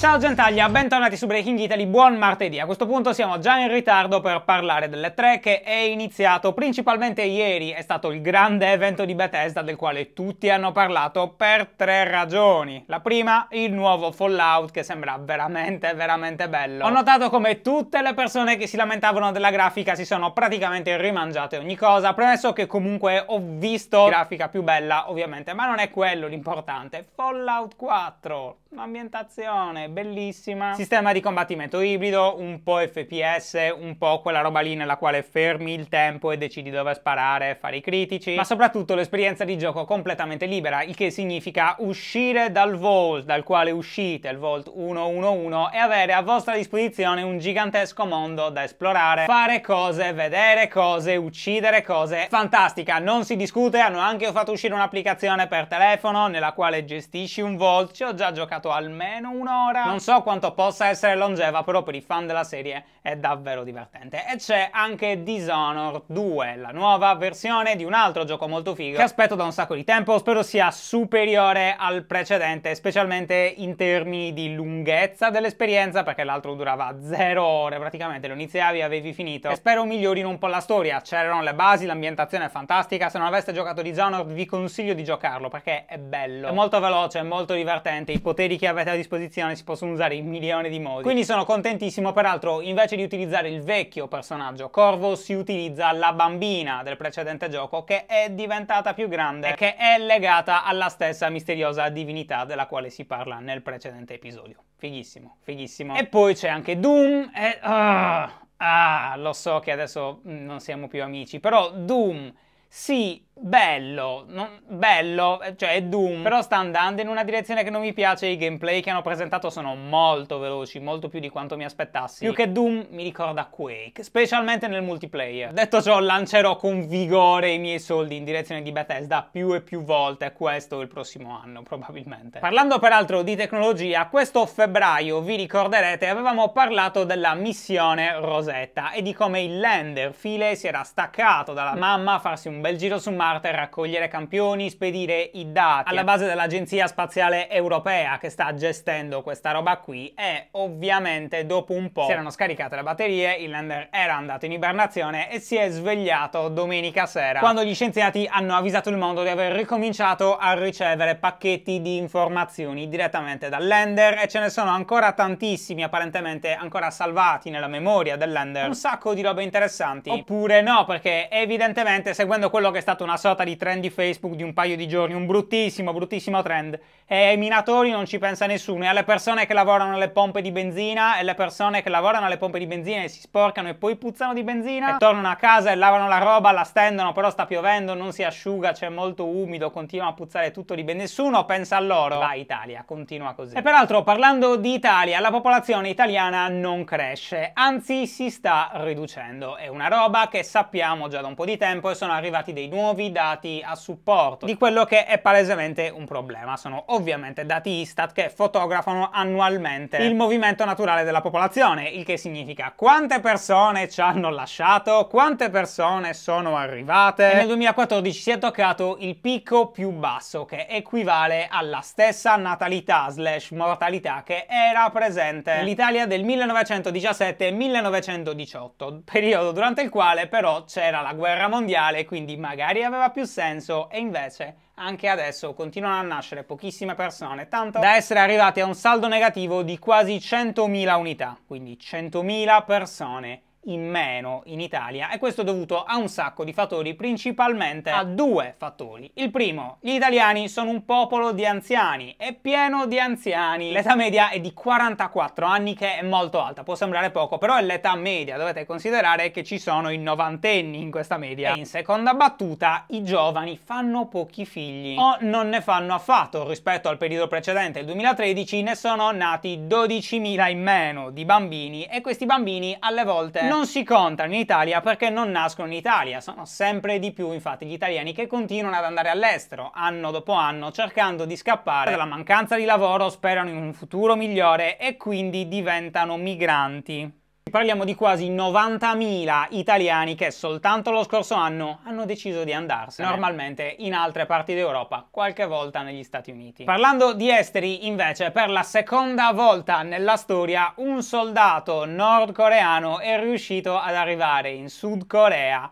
Ciao gentaglia, bentornati su Breaking Italy, buon martedì. A questo punto siamo già in ritardo per parlare delle tre che è iniziato principalmente ieri, è stato il grande evento di Bethesda del quale tutti hanno parlato per tre ragioni. La prima, il nuovo Fallout che sembra veramente veramente bello. Ho notato come tutte le persone che si lamentavano della grafica si sono praticamente rimangiate ogni cosa, premesso che comunque ho visto grafica più bella ovviamente, ma non è quello l'importante. Fallout 4 Ambientazione bellissima. Sistema di combattimento ibrido, un po' FPS, un po' quella roba lì nella quale fermi il tempo e decidi dove sparare, e fare i critici, ma soprattutto l'esperienza di gioco completamente libera, il che significa uscire dal Vault, dal quale uscite, il Vault 111, e avere a vostra disposizione un gigantesco mondo da esplorare, fare cose, vedere cose, uccidere cose. Fantastica, non si discute, hanno anche fatto uscire un'applicazione per telefono nella quale gestisci un Vault, ci ho già giocato giocato almeno un'ora. Non so quanto possa essere longeva, però per i fan della serie è davvero divertente. E c'è anche Dishonored 2, la nuova versione di un altro gioco molto figo che aspetto da un sacco di tempo, spero sia superiore al precedente, specialmente in termini di lunghezza dell'esperienza, perché l'altro durava zero ore praticamente, lo iniziavi e avevi finito. E spero migliorino un po' la storia, c'erano le basi, l'ambientazione è fantastica, se non aveste giocato Dishonored vi consiglio di giocarlo perché è bello, è molto veloce, è molto divertente, i poteri numeri che avete a disposizione si possono usare in milioni di modi. Quindi sono contentissimo, peraltro invece di utilizzare il vecchio personaggio Corvo si utilizza la bambina del precedente gioco che è diventata più grande e che è legata alla stessa misteriosa divinità della quale si parla nel precedente episodio. Fighissimo, fighissimo. E poi c'è anche Doom e... Uh, ah, lo so che adesso mm, non siamo più amici, però Doom sì, bello, non, bello, cioè è Doom, però sta andando in una direzione che non mi piace, i gameplay che hanno presentato sono molto veloci, molto più di quanto mi aspettassi. Più che Doom mi ricorda Quake, specialmente nel multiplayer. Detto ciò, lancerò con vigore i miei soldi in direzione di Bethesda più e più volte, questo il prossimo anno probabilmente. Parlando peraltro di tecnologia, questo febbraio, vi ricorderete, avevamo parlato della missione Rosetta e di come il lander file si era staccato dalla mamma a farsi un bel giro su Marte, raccogliere campioni, spedire i dati alla base dell'Agenzia Spaziale Europea che sta gestendo questa roba qui e ovviamente dopo un po' si erano scaricate le batterie, il lander era andato in ibernazione e si è svegliato domenica sera quando gli scienziati hanno avvisato il mondo di aver ricominciato a ricevere pacchetti di informazioni direttamente dal lander e ce ne sono ancora tantissimi apparentemente ancora salvati nella memoria del lander, un sacco di robe interessanti oppure no perché evidentemente seguendo quello che è stato una sorta di trend di Facebook di un paio di giorni, un bruttissimo, bruttissimo trend. E ai minatori non ci pensa nessuno, e alle persone che lavorano alle pompe di benzina, e alle persone che lavorano alle pompe di benzina e si sporcano e poi puzzano di benzina, e eh. tornano a casa e lavano la roba, la stendono, però sta piovendo, non si asciuga, c'è molto umido, continua a puzzare tutto di benzina. Nessuno pensa a loro. Va Italia, continua così. E peraltro, parlando di Italia, la popolazione italiana non cresce, anzi si sta riducendo. È una roba che sappiamo già da un po' di tempo e sono arrivati arrivati dei nuovi dati a supporto di quello che è palesemente un problema. Sono ovviamente dati Istat che fotografano annualmente il movimento naturale della popolazione, il che significa quante persone ci hanno lasciato, quante persone sono arrivate. E nel 2014 si è toccato il picco più basso che equivale alla stessa natalità slash mortalità che era presente nell'Italia del 1917-1918, periodo durante il quale però c'era la guerra mondiale, quindi quindi magari aveva più senso e invece anche adesso continuano a nascere pochissime persone, tanto da essere arrivati a un saldo negativo di quasi 100.000 unità, quindi 100.000 persone in meno in Italia e questo è dovuto a un sacco di fattori, principalmente a due fattori. Il primo, gli italiani sono un popolo di anziani, è pieno di anziani. L'età media è di 44 anni che è molto alta, può sembrare poco, però è l'età media, dovete considerare che ci sono i novantenni in questa media. E in seconda battuta, i giovani fanno pochi figli o non ne fanno affatto rispetto al periodo precedente, il 2013, ne sono nati 12.000 in meno di bambini e questi bambini alle volte eh. non si contano in Italia perché non nascono in Italia. Sono sempre di più, infatti, gli italiani che continuano ad andare all'estero anno dopo anno cercando di scappare dalla mancanza di lavoro, sperano in un futuro migliore e quindi diventano migranti. Parliamo di quasi 90.000 italiani che soltanto lo scorso anno hanno deciso di andarsene, eh normalmente in altre parti d'Europa, qualche volta negli Stati Uniti. Parlando di esteri, invece, per la seconda volta nella storia un soldato nordcoreano è riuscito ad arrivare in Sud Corea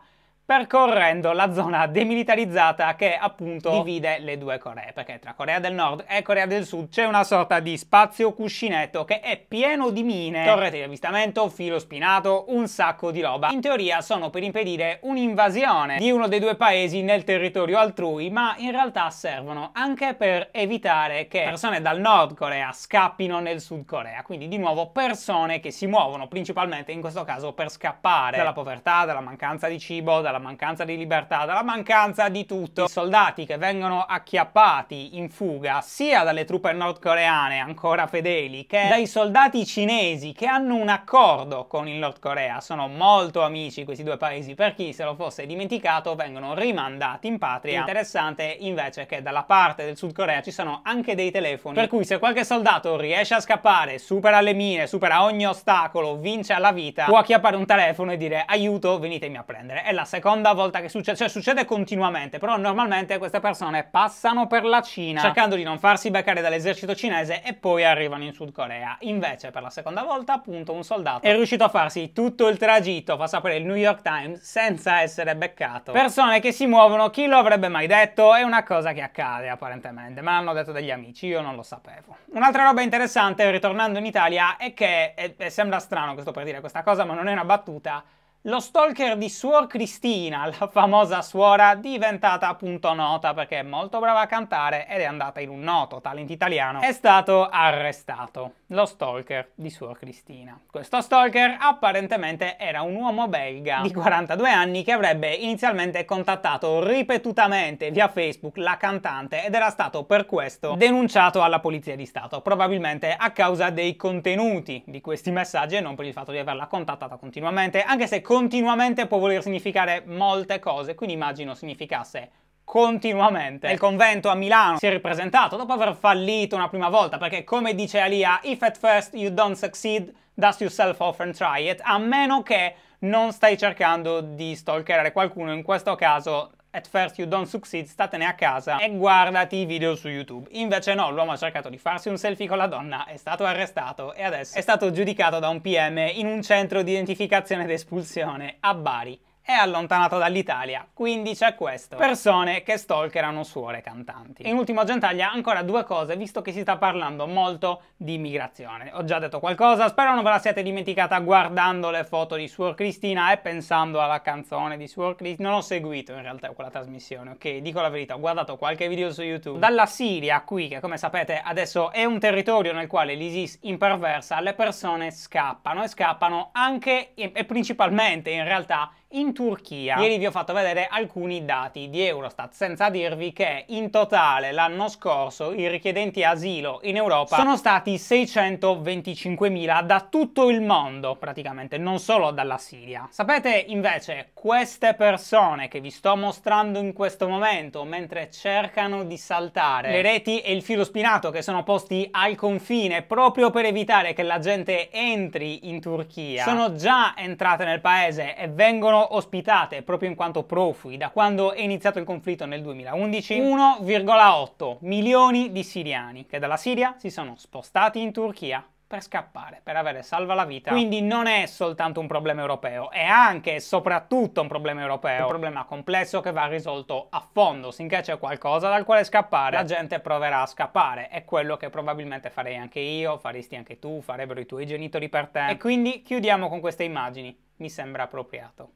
percorrendo la zona demilitarizzata che appunto divide le due Coree, perché tra Corea del Nord e Corea del Sud c'è una sorta di spazio cuscinetto che è pieno di mine, torrette di avvistamento, filo spinato, un sacco di roba. In teoria sono per impedire un'invasione di uno dei due paesi nel territorio altrui, ma in realtà servono anche per evitare che persone dal Nord Corea scappino nel Sud Corea, quindi di nuovo persone che si muovono principalmente in questo caso per scappare dalla povertà, dalla mancanza di cibo, dalla dalla mancanza di libertà, dalla mancanza di tutto. I soldati che vengono acchiappati in fuga sia dalle truppe nordcoreane ancora fedeli che dai soldati cinesi che hanno un accordo con il Nord Corea. Sono molto amici questi due paesi, per chi se lo fosse dimenticato vengono rimandati in patria. Interessante invece che dalla parte del Sud Corea ci sono anche dei telefoni, per cui se qualche soldato riesce a scappare, supera le mine, supera ogni ostacolo, vince alla vita, può acchiappare un telefono e dire aiuto, venitemi a prendere. È la seconda seconda volta che succede, cioè succede continuamente, però normalmente queste persone passano per la Cina cercando di non farsi beccare dall'esercito cinese e poi arrivano in Sud Corea. Invece per la seconda volta appunto un soldato è riuscito a farsi tutto il tragitto, fa sapere il New York Times, senza essere beccato. Persone che si muovono, chi lo avrebbe mai detto? È una cosa che accade apparentemente, me l'hanno detto degli amici, io non lo sapevo. Un'altra roba interessante, ritornando in Italia, è che, e sembra strano questo per dire questa cosa, ma non è una battuta, lo stalker di Suor Cristina, la famosa suora diventata appunto nota perché è molto brava a cantare ed è andata in un noto talent italiano, è stato arrestato. Lo stalker di Suor Cristina. Questo stalker apparentemente era un uomo belga di 42 anni che avrebbe inizialmente contattato ripetutamente via Facebook la cantante ed era stato per questo denunciato alla Polizia di Stato, probabilmente a causa dei contenuti di questi messaggi e non per il fatto di averla contattata continuamente, anche se con continuamente può voler significare molte cose, quindi immagino significasse continuamente. Il convento a Milano si è ripresentato dopo aver fallito una prima volta, perché come dice Alia, if at first you don't succeed, dust yourself off and try it, a meno che non stai cercando di stalkerare qualcuno, in questo caso At first you don't succeed, statene a casa e guardati i video su YouTube. Invece no, l'uomo ha cercato di farsi un selfie con la donna, è stato arrestato e adesso è stato giudicato da un PM in un centro di identificazione ed espulsione a Bari è allontanato dall'Italia, quindi c'è questo. Persone che stalkerano suore cantanti. In ultimo Gentaglia ancora due cose, visto che si sta parlando molto di immigrazione. Ho già detto qualcosa, spero non ve la siate dimenticata guardando le foto di Suor Cristina e pensando alla canzone di Suor Cristina. Non ho seguito in realtà quella trasmissione, ok? Dico la verità, ho guardato qualche video su YouTube. Dalla Siria qui, che come sapete adesso è un territorio nel quale l'ISIS imperversa, le persone scappano e scappano anche e principalmente in realtà in Turchia. Ieri vi ho fatto vedere alcuni dati di Eurostat, senza dirvi che in totale l'anno scorso i richiedenti asilo in Europa sono stati 625.000 da tutto il mondo, praticamente, non solo dalla Siria. Sapete invece queste persone che vi sto mostrando in questo momento mentre cercano di saltare le reti e il filo spinato che sono posti al confine proprio per evitare che la gente entri in Turchia, sono già entrate nel paese e vengono sono ospitate, proprio in quanto profughi, da quando è iniziato il conflitto nel 2011, 1,8 milioni di siriani che dalla Siria si sono spostati in Turchia per scappare, per avere salva la vita. Quindi non è soltanto un problema europeo, è anche e soprattutto un problema europeo, un problema complesso che va risolto a fondo, sinché c'è qualcosa dal quale scappare, la gente proverà a scappare, è quello che probabilmente farei anche io, faresti anche tu, farebbero i tuoi genitori per te. E quindi chiudiamo con queste immagini, mi sembra appropriato.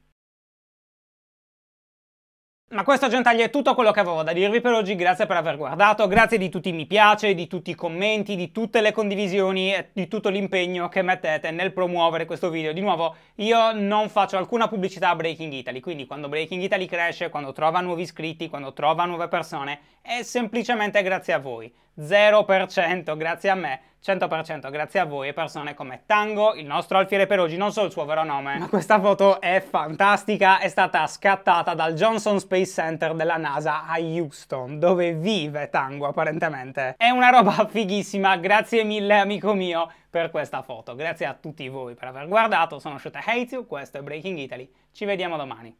Ma questo gentagli è tutto quello che avevo da dirvi per oggi, grazie per aver guardato, grazie di tutti i mi piace, di tutti i commenti, di tutte le condivisioni e di tutto l'impegno che mettete nel promuovere questo video. Di nuovo, io non faccio alcuna pubblicità a Breaking Italy, quindi quando Breaking Italy cresce, quando trova nuovi iscritti, quando trova nuove persone, è semplicemente grazie a voi. 0%, grazie a me, 100% grazie a voi e persone come Tango, il nostro Alfiere Perugi, non so il suo vero nome, ma questa foto è fantastica, è stata scattata dal Johnson Space Center della NASA a Houston, dove vive Tango apparentemente. È una roba fighissima, grazie mille amico mio per questa foto, grazie a tutti voi per aver guardato, sono Shota Heizio, questo è Breaking Italy, ci vediamo domani.